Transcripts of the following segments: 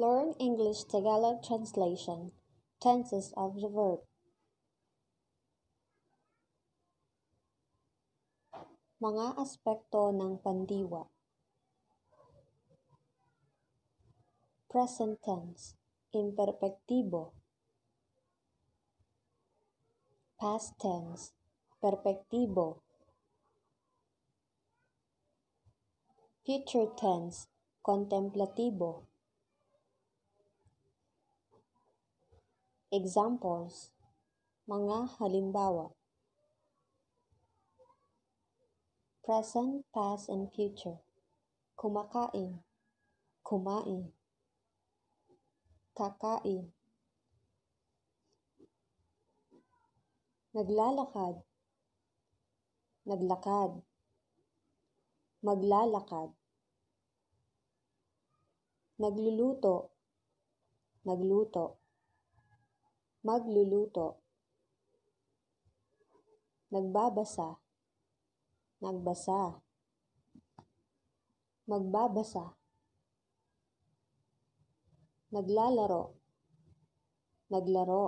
Learn English Tagalog translation. Tenses of the verb. Mga aspekto ng pandiwa. Present tense. Imperfectibo. Past tense. Perfectibo. Future tense. Contemplatibo. Examples Mga halimbawa Present, past, and future Kumakain Kumain Kakain Naglalakad Naglakad Maglalakad Nagluluto Nagluto magluluto, nagbabasa, nagbasa, magbabasa, naglalaro, naglaro,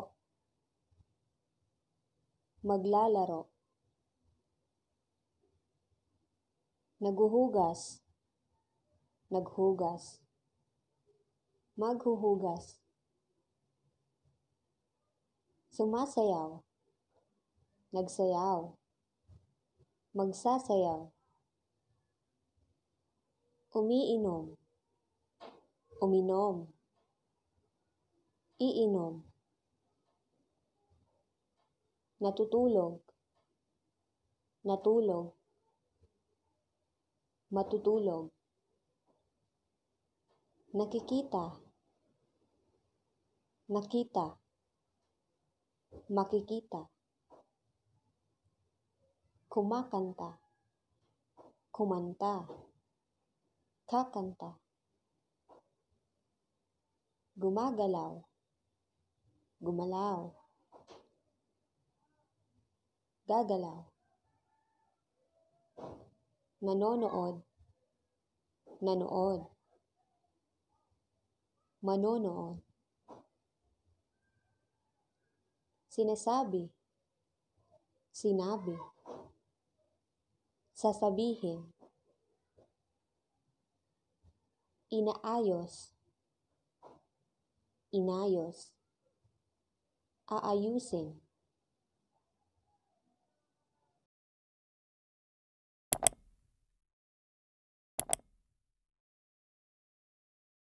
maglalaro, naguhugas, naghugas, maghuhugas, Sumasayaw. Nagsayaw. Magsasayaw. Umiinom. Uminom. Iinom. Natutulog. Natulog. Matutulog. Nakikita. Nakita makikita, kumakanta, kumanta, kakanta, gumagalaw, gumalaw, gagalaw, nanonood, nanood, manonood. sinasabi, sinabi, sasabihin, inaayos, inayos, aayusin,